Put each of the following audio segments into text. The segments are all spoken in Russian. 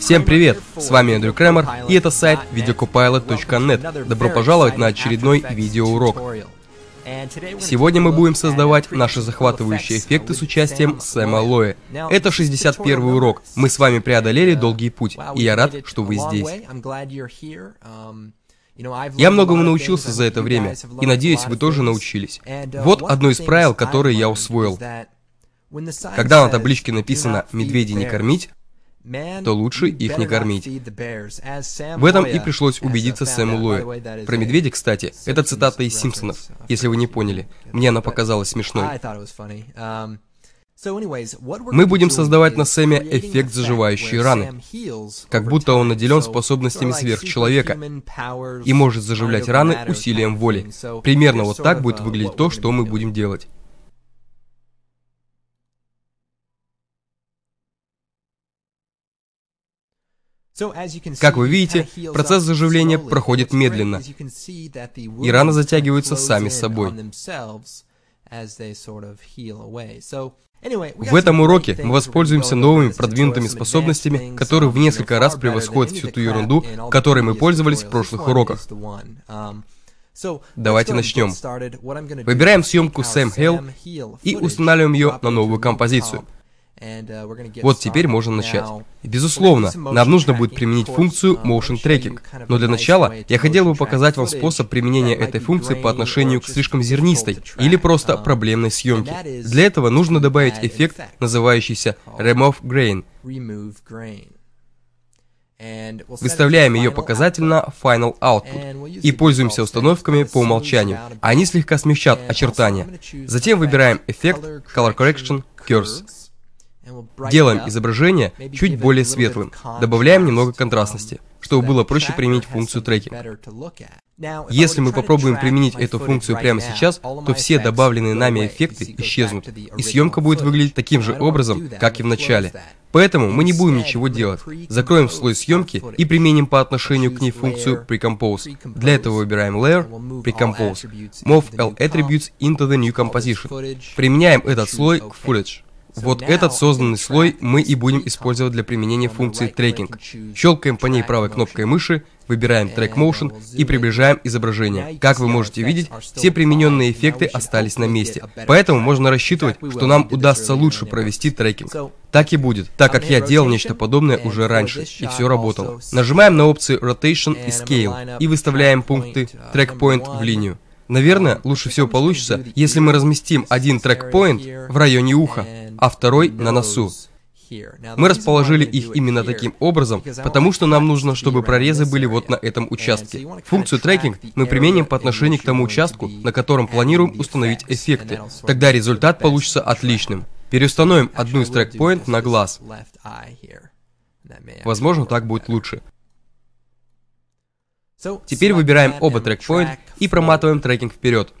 Всем привет! С вами Эндрю Кремер, и это сайт videocopilot.net. Добро пожаловать на очередной видеоурок. Сегодня мы будем создавать наши захватывающие эффекты с участием Сэма Лоя. Это 61 урок. Мы с вами преодолели долгий путь, и я рад, что вы здесь. Я многому научился за это время, и надеюсь, вы тоже научились. Вот одно из правил, которое я усвоил. Когда на табличке написано «Медведей не кормить», то лучше их не кормить. В этом и пришлось убедиться Сэму Лоя. Про медведя, кстати, это цитата из «Симпсонов», если вы не поняли. Мне она показалась смешной. Um, мы будем создавать на Сэме эффект заживающей раны, как будто он наделен способностями сверхчеловека и может заживлять раны усилием воли. Примерно вот так будет uh, выглядеть то, что мы будем делать. Как вы видите, процесс заживления проходит медленно, и раны затягиваются сами собой. В этом уроке мы воспользуемся новыми продвинутыми способностями, которые в несколько раз превосходят всю ту ерунду, которой мы пользовались в прошлых уроках. Um, Давайте начнем. Выбираем съемку Sam Hill и устанавливаем ее на новую композицию. Uh, вот теперь можно начать. Безусловно, нам нужно будет применить функцию uh, Motion Tracking, но для начала я хотел бы показать вам способ применения этой функции по отношению к слишком зернистой или просто um, проблемной съемке. Для этого нужно добавить эффект, называющийся Remove Grain. Выставляем ее показатель на Final Output и пользуемся установками по умолчанию. Они слегка смягчат очертания. Затем выбираем эффект Color Correction Curse. Делаем изображение чуть более светлым, добавляем немного контрастности, um, чтобы было проще применить функцию трекинг. Если мы попробуем применить эту функцию прямо сейчас, то все добавленные нами эффекты исчезнут, и съемка будет выглядеть таким же образом, как и в начале. Поэтому мы не будем ничего делать. Закроем слой съемки и применим по отношению к ней функцию Precompose. Для этого выбираем Layer, Precompose, Move All Attributes into the New Composition. Применяем этот слой к Footage. Вот этот созданный слой мы и будем использовать для применения функции трекинг. Щелкаем по ней правой кнопкой мыши, выбираем Track Motion и приближаем изображение. Как вы можете видеть, все примененные эффекты остались на месте, поэтому можно рассчитывать, что нам удастся лучше провести трекинг. Так и будет, так как я делал нечто подобное уже раньше, и все работало. Нажимаем на опции Rotation и Scale и выставляем пункты Track Point в линию. Наверное, лучше всего получится, если мы разместим один трекпоинт в районе уха а второй на носу. Мы расположили их именно таким образом, потому что нам нужно, чтобы прорезы были вот на этом участке. Функцию трекинг мы применим по отношению к тому участку, на котором планируем установить эффекты. Тогда результат получится отличным. Переустановим одну из трекпоинт на глаз. Возможно, так будет лучше. Теперь выбираем оба трекпоинт и проматываем трекинг вперед.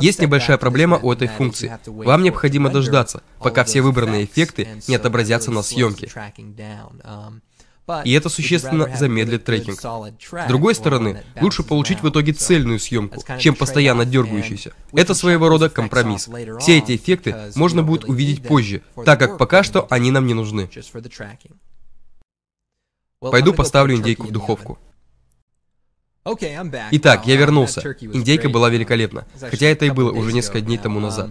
Есть небольшая проблема у этой функции. Вам необходимо дождаться, пока все выбранные эффекты не отобразятся на съемке. Um, И это существенно замедлит трекинг. С другой стороны, лучше получить в итоге цельную съемку, чем постоянно дергающуюся. Это своего рода компромисс. Все эти эффекты можно будет увидеть позже, так как пока что они нам не нужны. Пойду поставлю индейку в духовку. Итак, я вернулся. Индейка была uh, великолепна, хотя это и было уже несколько дней тому um, назад.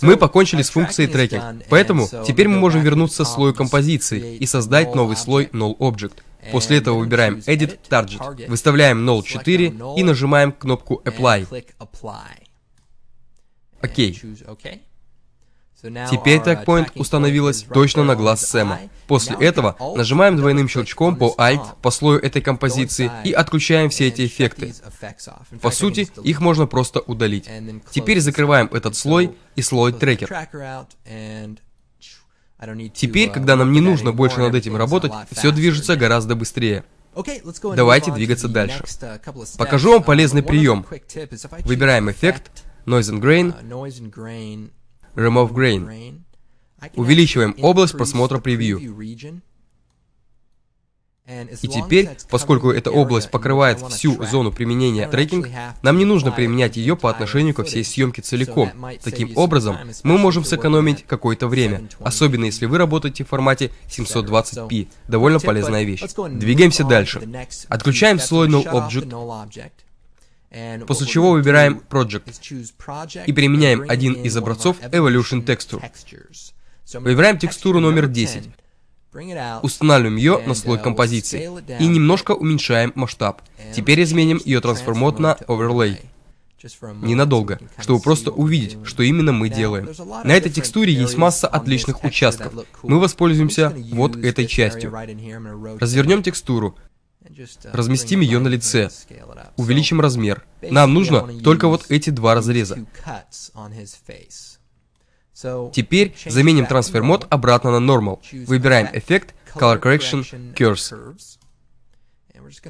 Мы покончили с uh, функцией трекинг, поэтому теперь мы можем вернуться к слою композиции и создать новый слой Null Object. После этого выбираем Edit Target, выставляем Null 4 и нажимаем кнопку Apply. Окей. Okay. Теперь uh, TagPoint установилась точно на глаз Сэма. После этого нажимаем двойным щелчком по Alt по слою этой композиции и отключаем все эти эффекты. По сути, их можно просто удалить. Теперь закрываем этот слой и слой трекер. Теперь, uh, когда нам не нужно больше над этим работать, все движется гораздо быстрее. Давайте двигаться дальше. Uh, Покажу вам полезный прием. Выбираем эффект, Noise and Grain, Remove Grain. Увеличиваем область просмотра превью. И теперь, поскольку эта область покрывает всю зону применения трекинг, нам не нужно применять ее по отношению ко всей съемке целиком. Таким образом, мы можем сэкономить какое-то время, особенно если вы работаете в формате 720p. Довольно полезная вещь. Двигаемся дальше. Отключаем слой Null Object. После чего выбираем Project и применяем один из образцов Evolution Texture. Выбираем текстуру номер 10, устанавливаем ее на слой uh, композиции и немножко уменьшаем масштаб. Теперь изменим ее трансформат на Overlay. Ненадолго, чтобы просто увидеть, что именно мы делаем. На этой текстуре есть масса отличных участков. Мы воспользуемся вот этой частью. Развернем текстуру, Uh, Разместим ее на лице. Увеличим размер. Нам нужно только вот эти два разреза. Теперь заменим трансфер мод обратно на Normal. Выбираем эффект Color Correction Curves.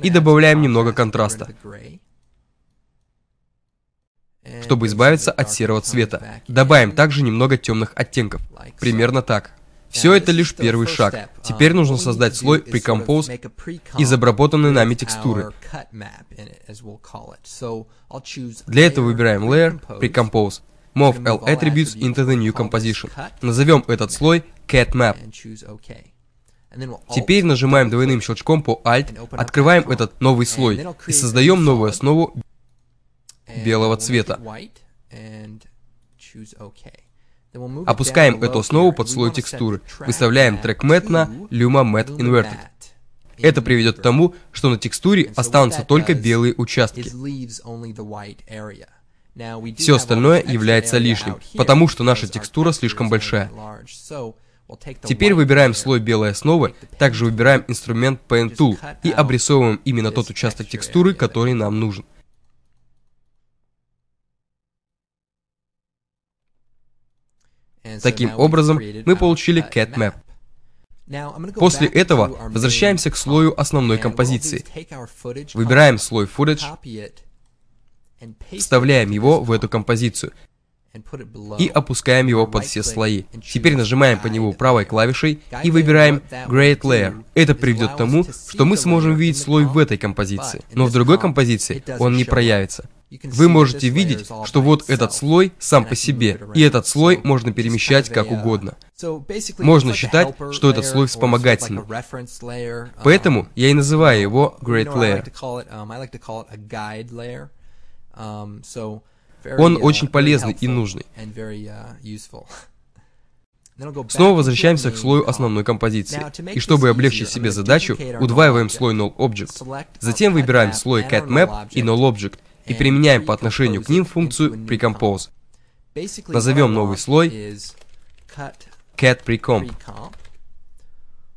И добавляем немного контраста, чтобы избавиться от серого цвета. Добавим также немного темных оттенков. Примерно так. Все это лишь первый шаг. Uh, Теперь нужно создать слой Precompose из обработанной нами текстуры. Для этого выбираем Layer, Precompose, Move All Attributes into the New Composition. Назовем этот слой Cat Map. Теперь нажимаем двойным щелчком по Alt, открываем этот новый слой и создаем новую основу белого цвета. Опускаем эту основу под слой текстуры, выставляем TrackMat на Luma Matte Inverted. Это приведет к тому, что на текстуре останутся только белые участки. Все остальное является лишним, потому что наша текстура слишком большая. Теперь выбираем слой белой основы, также выбираем инструмент Paint Tool и обрисовываем именно тот участок текстуры, который нам нужен. Таким образом, мы получили CatMap. После этого возвращаемся к слою основной композиции. Выбираем слой footage, вставляем его в эту композицию и опускаем его под все слои. Теперь нажимаем по нему правой клавишей и выбираем Great Layer. Это приведет к тому, что мы сможем видеть слой в этой композиции, но в другой композиции он не проявится. Вы можете видеть, что вот этот слой сам по себе, и этот слой можно перемещать как угодно. Можно считать, что этот слой вспомогательный. Um, Поэтому я и называю его Great um, Layer. Um, он uh, очень полезный и нужный. Uh, Снова возвращаемся к слою uh, основной композиции. И чтобы облегчить себе задачу, удваиваем слой null object. Затем выбираем слой cat map и null object и применяем по отношению к ним функцию precompose. Назовем новый слой cat precomp.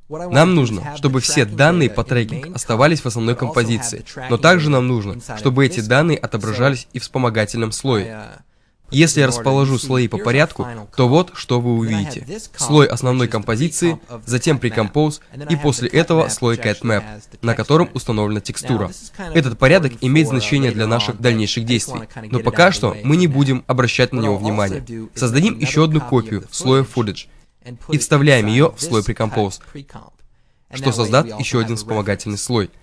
Нам нужно, чтобы все данные по трекингу оставались в основной композиции, но также нам нужно, чтобы эти данные отображались и в вспомогательном слое. Uh, Если я расположу слои по порядку, то вот что вы увидите. Слой основной композиции, затем Precompose и после этого слой CatMap, на котором установлена текстура. Этот порядок имеет uh, значение для наших дальнейших действий, но пока что мы не будем обращать на него внимания. Создадим еще одну копию слоя Footage, и вставляем ее в слой Precompost, что создаст еще один вспомогательный слой –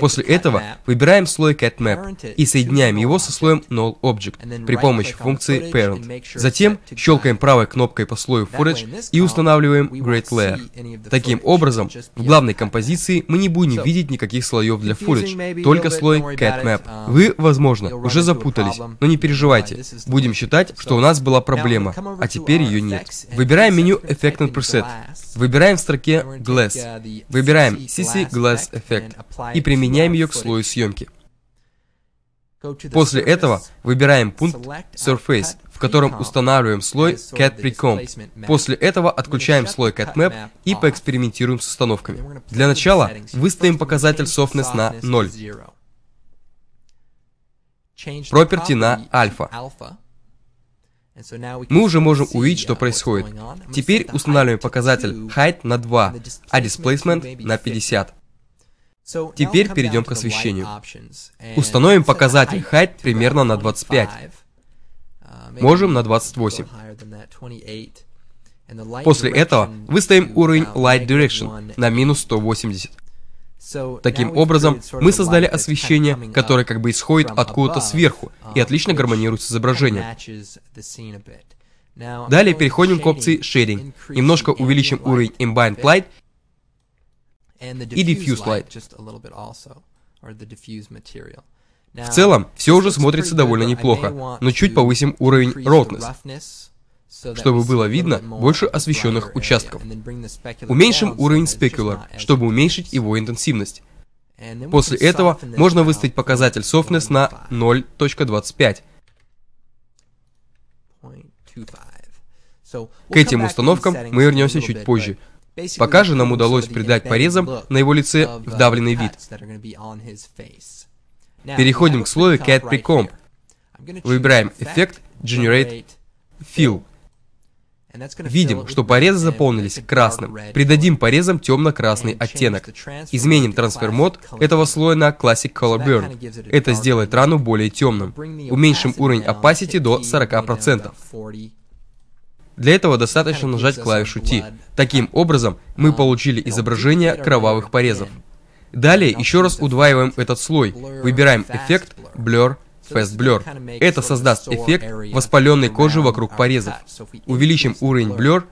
После этого выбираем слой CatMap и соединяем его со слоем Null Object при помощи функции Parent. Затем щелкаем правой кнопкой по слою Footage и устанавливаем Great Layer. Таким образом, в главной композиции мы не будем видеть никаких слоев для Footage, только слой CatMap. Um, Вы, возможно, уже запутались, но не переживайте, будем считать, что у нас была проблема, а теперь ее нет. Выбираем меню Effect and Preset, выбираем в строке Glass, uh, выбираем CC Glass Effect и применяем ее к слою съемки. После этого выбираем пункт Surface, в котором устанавливаем слой Cat Precomp. После этого отключаем слой CatMap и поэкспериментируем с установками. Для начала выставим показатель softness на 0. Property на Alpha. Мы уже можем увидеть, что происходит. Теперь устанавливаем показатель height на 2, а displacement на 50. Теперь перейдем к освещению. Установим показатель height примерно на 25. Uh, Можем на 28. После этого выставим уровень uh, Light Direction на минус 180. Таким образом, мы создали освещение, которое как бы исходит откуда-то сверху uh, и отлично гармонирует с изображением. Далее переходим к опции Shading. Немножко увеличим уровень Ambient Light и diffuse light. В целом, все уже смотрится довольно неплохо, но чуть повысим уровень roughness, чтобы было видно больше освещенных участков. Уменьшим уровень specular, чтобы уменьшить его интенсивность. После этого можно выставить показатель softness на 0.25. К этим установкам мы вернемся чуть позже, Пока же нам удалось придать порезам на его лице вдавленный вид. Переходим к слою Cat Precomp. Выбираем эффект Generate Fill. Видим, что порезы заполнились красным. Придадим порезам темно-красный оттенок. Изменим трансфер мод этого слоя на Classic Color Burn. Это сделает рану более темным. Уменьшим уровень opacity до 40%. Для этого достаточно нажать клавишу T. Uh, Таким образом, мы um, получили изображение кровавых порезов. Далее еще раз удваиваем этот слой, выбираем эффект Blur Fast Blur. Это создаст эффект воспаленной кожи вокруг порезов. Увеличим уровень Blur.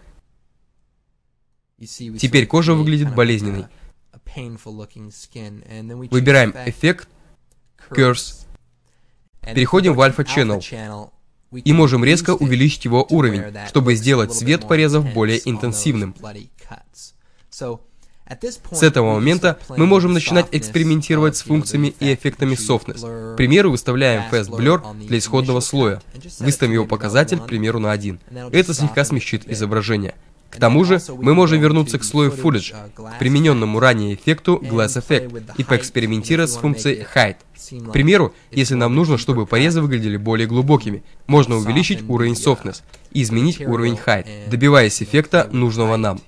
Теперь кожа выглядит болезненной. Выбираем эффект Curse. Переходим в Alpha Channel и можем резко увеличить его уровень, чтобы сделать цвет порезов более интенсивным. С этого момента мы можем начинать экспериментировать с функциями и эффектами softness. К примеру, выставляем fast blur для исходного слоя. Выставим его показатель, к примеру, на 1. Это слегка смягчит изображение. К тому же, мы можем вернуться к слою Footage, к примененному ранее эффекту Glass Effect и поэкспериментировать с функцией Height. К примеру, если нам нужно, чтобы порезы выглядели более глубокими, можно увеличить уровень Softness и изменить уровень Height, добиваясь эффекта нужного нам.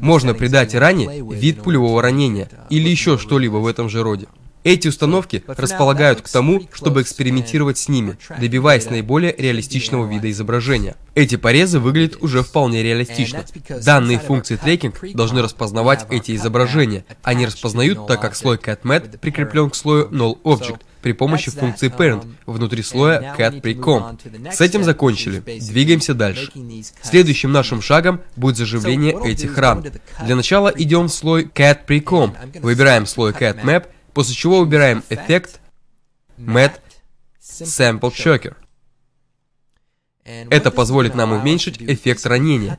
Можно придать ране вид пулевого ранения или еще что-либо в этом же роде. Эти установки располагают к тому, чтобы экспериментировать с ними, добиваясь наиболее реалистичного вида изображения. Эти порезы выглядят уже вполне реалистично. Данные функции трекинг должны распознавать эти изображения. Они распознают, так как слой catmat прикреплен к слою null object, при помощи функции parent um, внутри слоя cat precom. С этим закончили. Двигаемся дальше. Следующим нашим шагом будет заживление этих ран. Для начала идем в слой cat precom. Выбираем слой cat map После чего выбираем эффект Mat Sample Shocker. Это позволит нам уменьшить эффект ранения.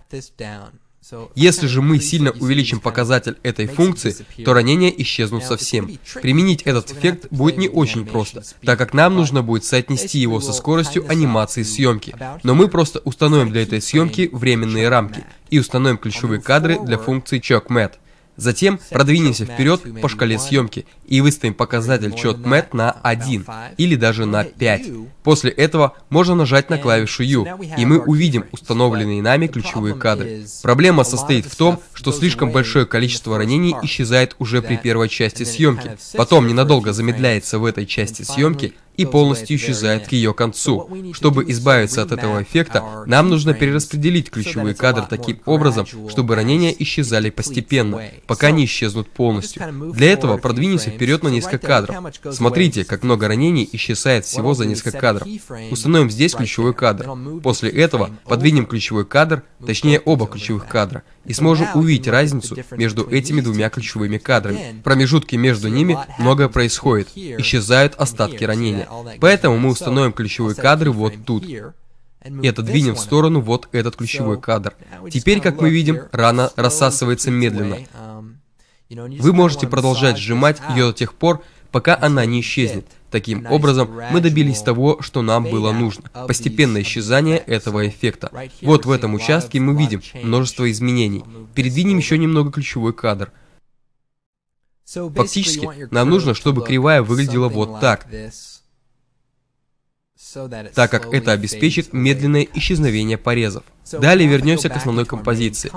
Если же мы сильно увеличим показатель этой функции, то ранения исчезнут совсем. Применить этот эффект будет не очень просто, так как нам нужно будет соотнести его со скоростью анимации съемки. Но мы просто установим для этой съемки временные рамки и установим ключевые кадры для функции ChockMat. Затем продвинемся вперед по шкале съемки и выставим показатель счет MAT на 1 или даже на 5. После этого можно нажать на клавишу U, и мы увидим установленные нами ключевые кадры. Проблема состоит в том, что слишком большое количество ранений исчезает уже при первой части съемки, потом ненадолго замедляется в этой части съемки, и полностью исчезает к ее концу. Чтобы избавиться от этого эффекта, нам нужно перераспределить ключевые кадры таким образом, чтобы ранения исчезали постепенно, пока не исчезнут полностью. Для этого продвинемся вперед на несколько кадров. Смотрите, как много ранений исчезает всего за несколько кадров. Установим здесь ключевой кадр. После этого подвинем ключевой кадр, точнее оба ключевых кадра, и сможем увидеть разницу между этими двумя ключевыми кадрами. В промежутке между ними многое происходит, исчезают остатки ранения. Поэтому мы установим ключевые кадры вот тут и отодвинем в сторону вот этот ключевой кадр. Теперь, как мы видим, рана рассасывается медленно. Um, Вы можете продолжать сжимать ее до тех пор, пока она не исчезнет. Таким образом, мы добились того, что нам было нужно. Постепенное исчезание этого эффекта. Вот в этом участке мы видим множество изменений. Передвинем еще немного ключевой кадр. Фактически, нам нужно, чтобы кривая выглядела вот так, так как это обеспечит медленное исчезновение порезов. Далее вернемся к основной композиции.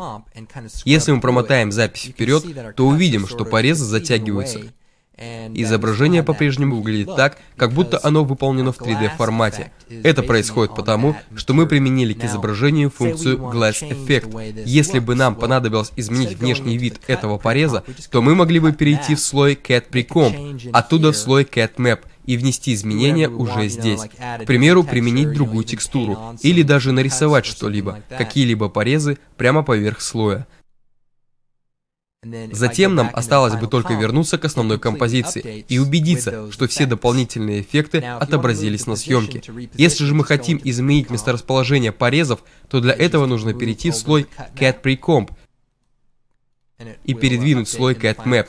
Если мы промотаем запись вперед, то увидим, что порезы затягиваются. Изображение по-прежнему выглядит так, как будто оно выполнено в 3D-формате. Это происходит потому, что мы применили к изображению функцию Glass Effect. Если бы нам понадобилось изменить внешний вид этого пореза, то мы могли бы перейти в слой Cat Precomp, оттуда в слой Cat Map, и внести изменения уже здесь. К примеру, применить другую текстуру или даже нарисовать что-либо, какие-либо порезы прямо поверх слоя. Затем нам осталось бы только вернуться к основной композиции и убедиться, что все дополнительные эффекты отобразились на съемке. Если же мы хотим изменить месторасположение порезов, то для этого нужно перейти в слой Cat Precomp и передвинуть слой Cat Map.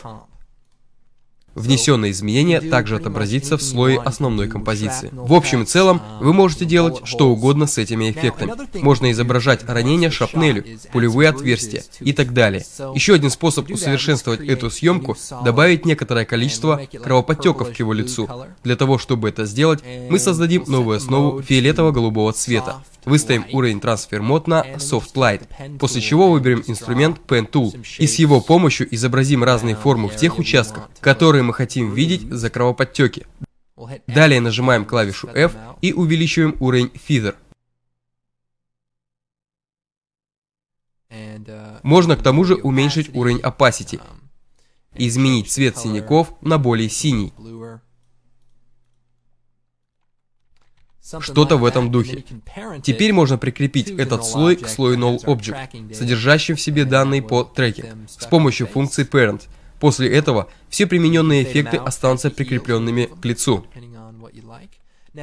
Внесенное изменение также отобразится в слое основной композиции. В общем и целом, а, вы можете ну, делать что угодно с этими эффектами. Можно изображать ранения шапнелью, пулевые отверстия и так далее. Еще один способ усовершенствовать эту съемку – добавить некоторое количество кровоподтеков к его лицу. Для того, чтобы это сделать, мы создадим новую основу фиолетово-голубого цвета. Выставим уровень Transfer Mode на Soft Light, после чего выберем инструмент Pen Tool и с его помощью изобразим разные формы в тех участках, которые мы хотим видеть за кровоподтеки. Далее нажимаем клавишу F и увеличиваем уровень Feather. Можно к тому же уменьшить уровень opacity и изменить цвет синяков на более синий. Что-то в этом духе. Теперь можно прикрепить этот слой к слою null object, содержащим в себе данные по треке, с помощью функции parent. После этого все примененные эффекты останутся прикрепленными к лицу.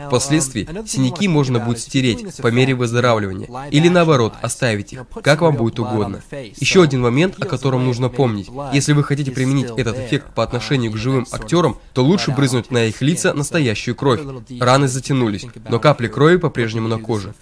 Впоследствии um, синяки можно будет стереть по мере выздоравливания или наоборот оставить их, как вам будет угодно. Еще один момент, о котором нужно помнить. Если вы хотите применить этот эффект по uh, отношению к живым актерам, то лучше брызнуть на их лица настоящую кровь. Раны затянулись, но капли крови по-прежнему на коже.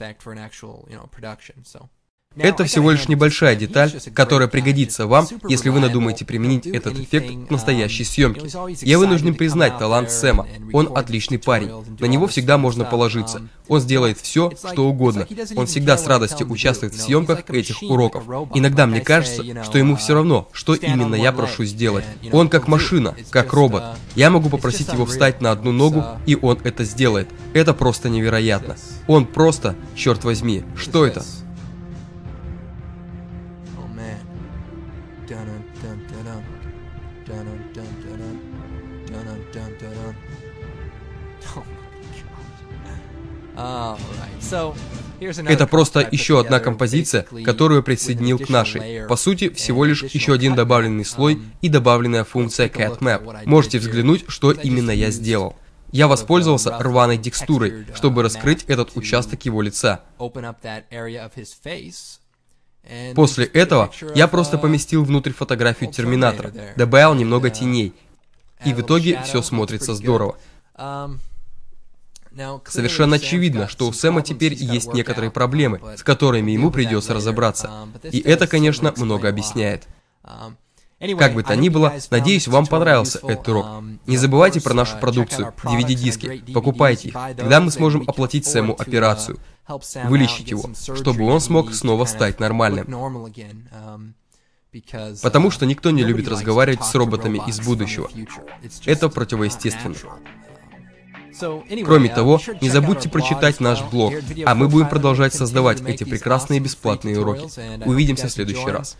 Это всего лишь небольшая деталь, которая пригодится вам, если вы надумаете применить этот эффект в настоящей съемке. Я вынужден признать талант Сэма. Он отличный парень. На него всегда можно положиться. Он сделает все, что угодно. Он всегда с радостью участвует в съемках этих уроков. Иногда мне кажется, что ему все равно, что именно я прошу сделать. Он как машина, как робот. Я могу попросить его встать на одну ногу, и он это сделает. Это просто невероятно. Он просто, черт возьми, что это? Это просто еще одна композиция, которую я присоединил к нашей. По сути, всего лишь еще один добавленный слой um, и добавленная функция CatMap. Можете взглянуть, что именно я сделал. Я воспользовался рваной текстурой, чтобы uh, раскрыть этот участок его лица. После этого я просто uh, поместил внутрь фотографию Терминатора, добавил немного uh, теней, и в итоге все смотрится здорово. Совершенно очевидно, что у Сэма теперь есть некоторые проблемы, с которыми ему придется разобраться. Um, И это, конечно, много объясняет. Um, как бы то ни было, надеюсь, вам понравился этот урок. Um, не забывайте про нашу uh, продукцию, DVD-диски, покупайте их, тогда мы сможем оплатить Сэму uh, операцию, вылечить его, чтобы он смог снова стать нормальным. Потому uh, что никто не любит разговаривать с роботами из будущего. Это противоестественно. Кроме uh, того, не забудьте прочитать наш блог, а мы будем продолжать создавать эти прекрасные бесплатные уроки. Uh, Увидимся в следующий раз.